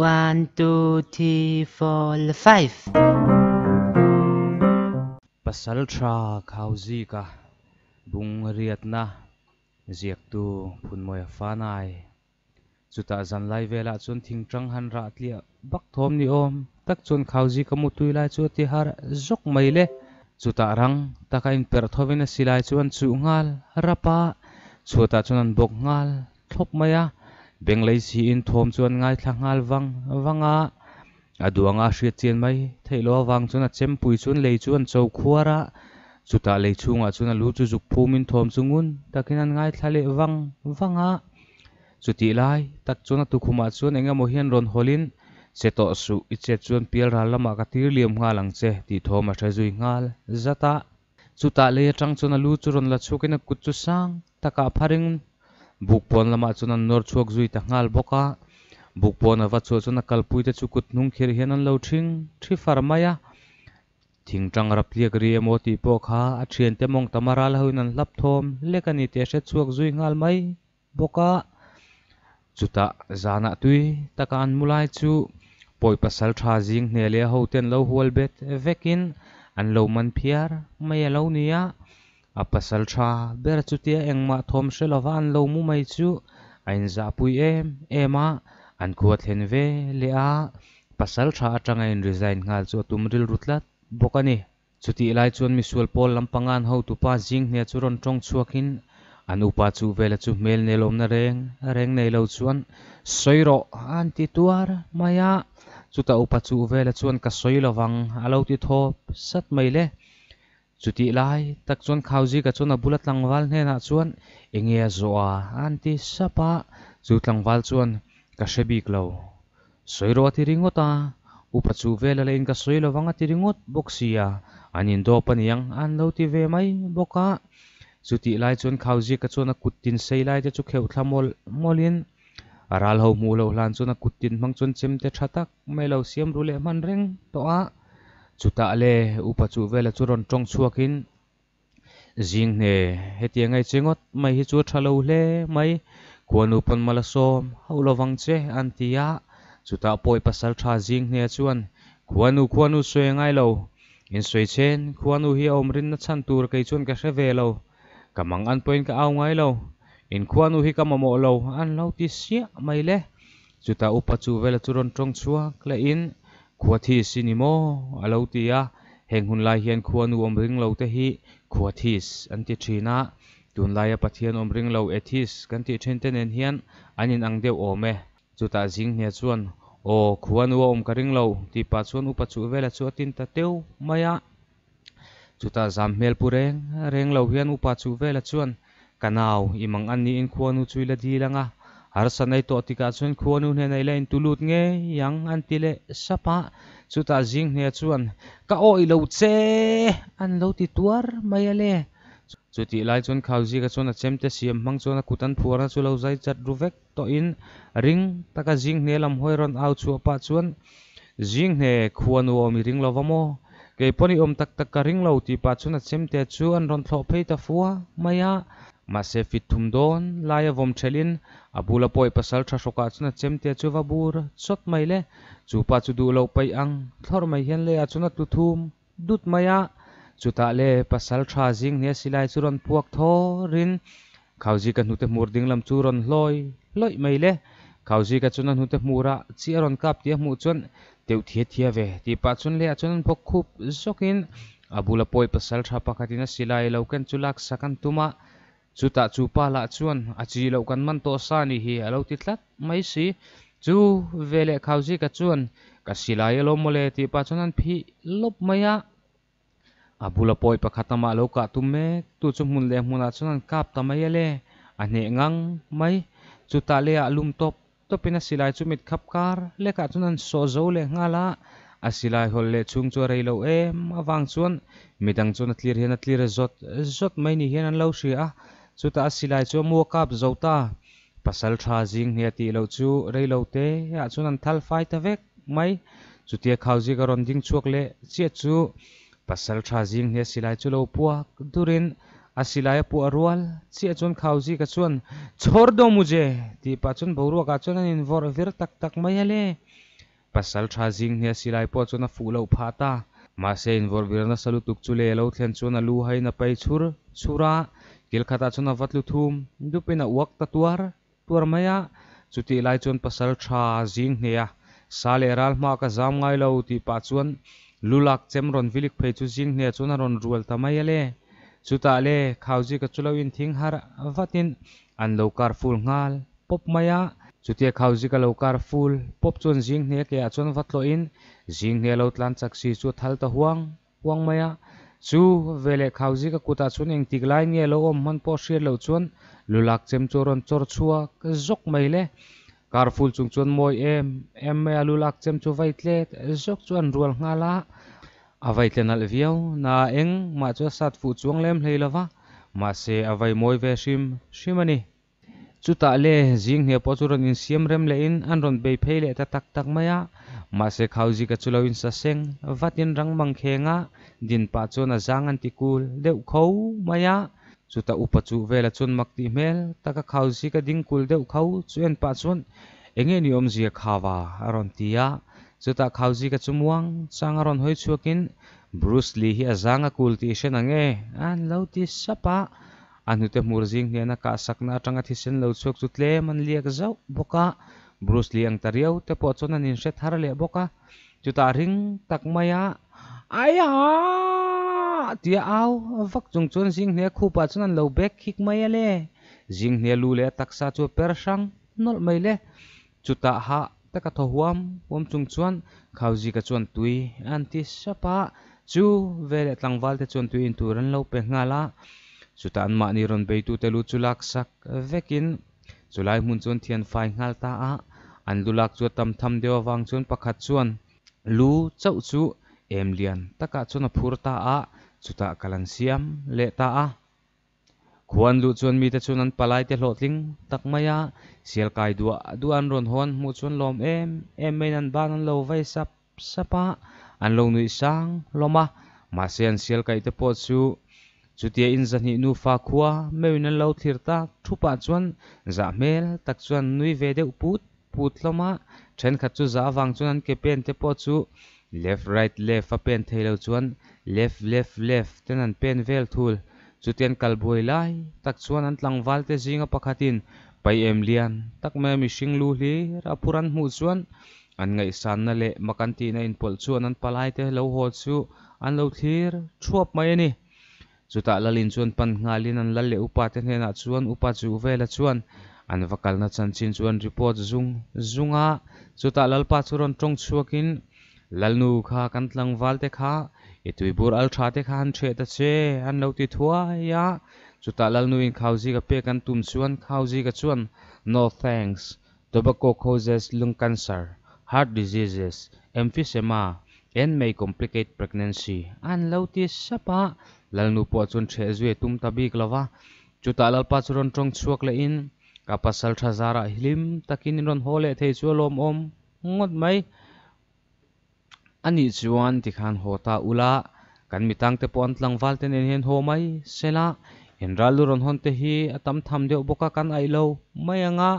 One, two, three, four, five. Pasal tra khao gì cả. Bung riết na. Diệt tu phun mồi phá này. Chú ta dàn lai về là chun thình trăng han ra tia. Bắc thôm ni om. Tắc chun khao gì cả một tuy lai chú ti har dốc mây lê. Chú ta răng. Ta ka in per thô vinh silai chuan chú ngal. Rapa. Chú ta chuan bộc ngal. Thốc mây à benglei si in thom chuan ngai thlangal wang wanga aduanga hriat chen mai theilo awang chuan a chempui chuan lei chuan cho khuara chuta lei chunga chuan a lu chu zuk phumin thom chungun takin an ngai thale wang wanga chuti lai tak chuan a tukhuma chuan engemaw hian ron holin seto su iche chuan pial ral lama ah ka tir liam nga lang che ti thoma thazui ngal zata chuta le atang chuan a lu chu ron la chukina kut chu sang taka ah pharing bukpon lama chuan an nor chuak zui ta ngal boka bukpon ava chu chuan a kalpui te chu kut hnung khir hian an lo thing thi farmaya thing tang rap liak ri emo ti po kha a thian te mong tamara la hoin an lap thom lekani te se chuak zui ngal mai boka chuta zana tui taka an mulai chu poi pasal tha jing hne le ho ten lo hual bet vekin an lo man phiar mai lo nia a pasal tha ber chu tia engma thom shelova an lo mu mai chu ain za pui em ema an khua thlen ve le a pasal tha atanga in resign ngal chu tum ril rutla bokani chuti lai chuan misual pol lampangan ho tupa jing hne chu ron tong chuakin anupa chu vela chu mel ne lom na reng reng nei lo chuan soiro an ti tuar maya chuta upa chu vela chuan ka soilovang alo ti thop sat mai le lại, chuti lai tak chuan khauji ka chuan a bula tlangwal hnen ah chuan engea zoa anti sapa chu tlangwal chuan ka hrebik lo soiro ti ringota upa chu vela le in ka soilo wanga ti ringot boxia anin do paniang an lo ti ve mai boka chuti lai chuan khauji ka chuan a kutin sei lai te chu kheu thlamol molin aral ho mu lo hlan chuan a kutin mang chuan chimte thatak mai lo siam rule man reng to a chu ta le upa chu vela chu ron tong chuakin jing ne hetia ngai chengot mai hi chu thalo mày quan kwanu pon mala som holowang che antia chu ta poi pasal tha jing ne chuan quan u suy ngay lâu, in suy chen quan u hi omrin na chan tur kai chuan ka lâu, lo kamang an point ka au ngai lo in u hi kamamo lâu an lâu tiếc sia mai le chu ta upa chu vela chu ron trong chuak la in khua thi sinimo alo tia heng hun lai hian khua nu ring lo te hi khua this an ti thina tun lai a pathian om ring lo ethis kan ti thin ten en hian anin ang deuh ome chuta jing hne chuan o khua nu om ka ring lo ti pa chuan upa chu vela chu atin ta teu maya chuta zam hmel pureng reng lo hian upa chu vela chuan kanau imang an ni in khua nu chuila dilanga arsanai to tika chuan khuanu hne nei lain tulut nge yang an tile sapa chuta jing hne chuan ka o i lo che an lo ti tuar mai ale chuti lai chuan khauji ka chuan a chem te siam mang chuan a kutan phuara chu lo zai chat ru vek to in ring taka jing hne lam hoi ron au chu pa chuan jing hne khuanu omi ring lo vamo ke poni om tak tak ka ring lo ti pa chuan a chem te chu an ron thlo phei ta fuwa maya mase fitum don laia vom chelin abula poi pasal cha shoka chuna chemte chuwa bur chot mai le chu pa chu du lo pai ang thor mai hian le achuna tu thum dut maya chuta le pasal tha jing ne silai churon puak thorin khawji ka nute mur lam churon loi loi mai le khawji ka chunan hnute mura chi aron kap tia mu chon teu thia thia ve ti pa chun le achunan phok khup zokin abula poi pasal tha pakatina silai lo kan chulak sakan tuma chú chuta chú pa la chuan achi à lo kan man to sa ni hi alo ti tlat mai si chú về chu vele khauji ka chuan ka silai lo mole ti pa chuan an phi lop maya abula poi pakhatama lo ka tumme tu chu mun le mun a chuan an kap tamai le a hne ngang mai chuta le a lum top top topina silai chu mit khap kar le ka chuan an so zo le ngala a silai hol le chung chu rei lo em awang chuan midang chuan a tlir hian a tlir zot zot mai ni hian an lo hri a chuta silai chu mu kap zota pasal tha jing ne ti lo chu rei lo te ya chu nan thal fai ta vek mai chutia khauji ka ron ding chuak le che chu pasal tha jing ne silai chu lo puak durin a silai pu arwal chia chun khauji ka chun chhor do muje ti pa chun boru ka chun an in vor vir tak tak mai ale pasal tha jing ne silai po chun a fu lo pha ta ma se in vor vir na salu tuk chu le lo thlen chun a lu hai na pai chhur chura kilkhat chuna vatlu thum dupin a uak ta tuar tuar maya chuti lai chon pasal tha jing neya sale ral ma ka zam ngai lo ti pa chuan lulak chemron vilik phei chu jing ne chuna ron rual tamai ale chuta le khauji ka chulo in thing har vatin an lo kar ful ngal pop maya chuti khauji ka lo kar ful pop chon jing ne ke a chon vatlo in jing ne lo tlan chak si chu thal ta huang huang maya chu về vele khauji ka kuta chun eng tiklai nge lo om man po hriat lo chuan lulak chem choron chor chua ka mày mai le karful chung chuan mawi em em me lulak chem chu vai tle zok chuan rual nga la avai tlenal viau na eng mà chu sát fu chuang lem hlei lova ma se avai về sim sim shimani chu ta le jing hiệp po chu ron in siam rem le in an ron bei phei le ta tak tak maya mahse khauzika chuloinsaseng vatin rang mang khênga dinpah chun a zângan ti kûl deuhkho maia cuta upauh vela cun mak ti hmêl taka khauzika dingkul deuhkho cu en pah cun e ngeiawmia khâva a rawn ti a cuta khauzika chu muang canga rawn hawichuakin brusl hi a zânga kûl ti sena nge an lo tisapa a hnutehmrzing hnina kahsak na ṭanga thisenlochuak cutleman liak zoh baka Bruce Lee ang tariyaw te po atso na ninshet harale boka chuta ring takmaya aya tia au vak chung chun jing ne khupa chun an lo bek hik maya le zing ne lu le taksa chu per sang nol may le chuta ha taka tho huam huam chung chuan khauji ka chuan tui anti sapa chu vele tlangwal te chuan tui in turan lau pe ngala chuta an ma ni ron beitu te lu chulak sak vekin chulai mun chuan thian fai ngal ta a an lulak chu tam tham dewa wang chuan pakhat chuan lu chau chu em lian taka chuan a phur ta a chuta kalan siam le ta a khuan lu chuan mi te chuan an palai te hlawh tling tak mai a sial kai dua du an ron hon mu chuan lom em em main an ban an lo vai sap sapa an lo nui sang loma ma sen sial kai te po chu chutia in zan hi nu fa khua mewin an lo thlir tak thupa chuan za mel tak chuan nui ve deuh put putloma then kha chu za wang chuan ke pen te pawh chu left right left a pen theilo chuan left left left ten an pen vel thul chutian kalboi lai tak chuan an tlangval te zinga pakhatin pai em lian tak mai mi hringlu hli rapuran hmu chuan an ngai san na le makan ti na in pol chuan an palai te lo ho chu an lo thlir thuap mai ani chuta lalin chuan pan hngalin an lal le upa te hnena ah chuan upa chu vela chuan an vakal na chan chin chuan report zung zunga chuta lalpa churon tong chuakin lalnu kha kan tlang walte kha etui bur al tha te khan che ta che an loti thua ya chuta lalnu in khauji ka pe kan tum chuan khauji ka chuan no thanks tobacco causes lung cancer heart diseases emphysema and may complicate pregnancy an loti sapa lalnu po chuan che zui tum tabik lawa chuta lalpa churon tong chuak le in กับสัลทซาระฮิลิมตะกินรอนโฮเลเทชัวลมอมงดไหมอันนี้ชวนที่ขันโฮตาอุลากันมีตั้งแต่ปอนตลังวัลเตนเห็นโฮไหมเซล่าเห็นรัลลูรอนฮอนเตฮีตั้มทำเดียวบุกกันไอเลวไม่ยังอ่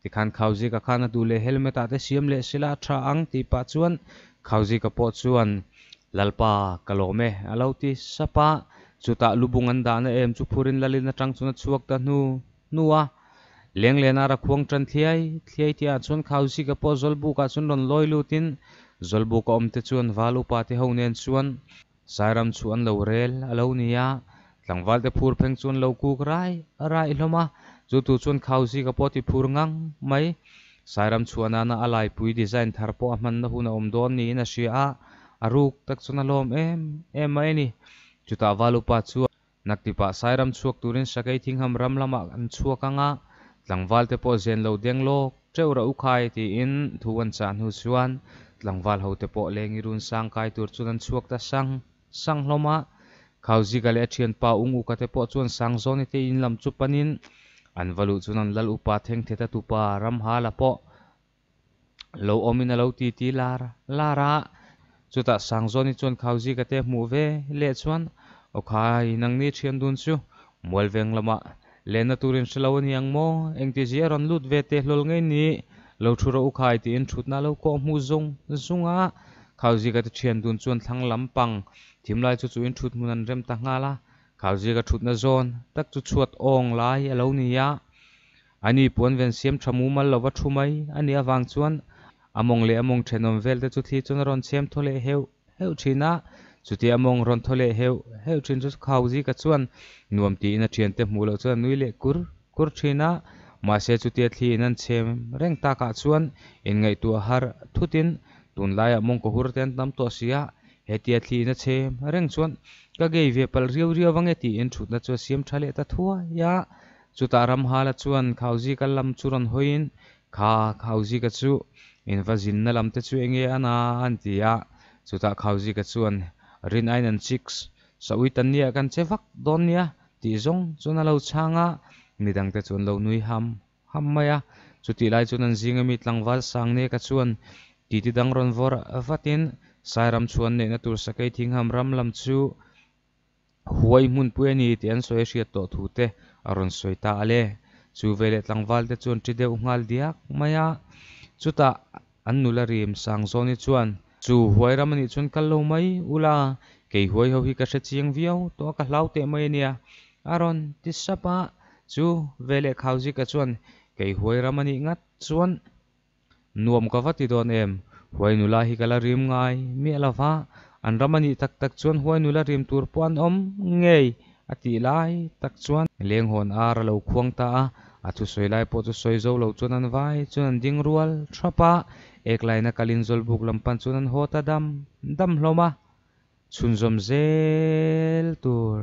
ที่ขันเขาจีกับขันดูเลเฮลเมตัดเสียมเลเซล่าทรังที่ปัจจุบันเขาจีกับปัจจุบันลลปะกลอมเอะเลวติ่สปะจุดตาลุบุงันดานเอ็มจุพูรินลลินนัดจังสุนัตสวกตานูนัว leng lena ra khuang tran thliai thliai ti an chun khausi ka po zolbu ka chun ron loi tin zolbu ka omte chuan valu pa te ho nen chuan sairam chu an lo rel alo nia tlangwal te phur pheng chuan lo kuk rai arai hloma chu tu chuan khausi ka po ti phur ngang mai sairam chuana na alai pui design tharpo a man na huna om don ni na shia aruk tak chuna lom em em mai ni chuta valu pa chu naktipa sairam chuak turin sakai thing ham ram lama an chuakanga tlangval te pawh zen lo deng lawk teuh reuh khai tiin thu an chan hu chuan tlangval ho te pawh leng i run sang kai tur chun an chuak ta sang sang hlawma ah. khauzi ka le a pa ung uka te pawh chuan sang zone ite in lam chu panin an valu chun an lal upa theng theta tupa ram ha la pawh lo omin a lo ti ti lar lara ah. chuta sang zone i chuan khauzi ka te hmu ve le chuan okha inang ni thian dun chu mual veng lama ah. Lên lena turin selawan yang mo eng ti ziaran lut ve te hlol ngai ni lo thura u khai ti in thutna lo ko mu zung zunga khawji ka thian dun chuan thlang lampang thimlai chu chu in thut mun an rem ta ngala khawji ka thutna zon tak chu chuat ong lai alo niya ani pon ven siam thamu mal lova thumai ani awang chuan among le among thenom vel te chu thi chon ron siam thole heu heu thina chuti among ron thole heu heu thin chu khauji ka chuan nuam ti na thian te mu lo chuan nui le kur kur thina ma se chuti thli in an chem reng ta ka chuan in ngai tu har thutin tun lai among ko hur ten tam to sia hetia thli na chem reng chuan ka ge ve pal riu riu wange ti in thut na chu siam thale ta thua ya chuta ram hala chuan khauji ka lam churon hoin kha khauji ka chu in vazin na lam te chu enge ana an tia chuta khauji ka chuan rin ain an six sawi tan nia kan che vak don nia ti zong chuna lo changa dang te chun lo nui ham ham maya chuti lai chun an zinga mi tlangwal sang ne ka chuan ti ti dang ron vor avatin sairam chuan ne na tur sakai ham ram lam chu huai mun pui ani ti an soi ria to thu te aron soi ta ale chu vele tlangwal te chuan ti deuh ngal diak maya chuta an nula rim sang zoni chuan chu huai ram ani chun kal lo mai ula ke huai ho hi ka se chiang viau to ka hlau te mai nia à. aron ti sapa chu vele khauji ka chuan ke huai ram ani ngat chuan nuam ka vati don em huai nula hi kala rim ngai mi alawa an ram ani tak tak chuan huai nula rim tur puan om ngei ati à lai tak chuan leng hon ar lo khuang ta a à thu soi lai po chu soi zo lo chuan an vai chuan an ding rual thapa eklaina kalinzol buklam panchunan hota dam dam hloma chunzom zel tur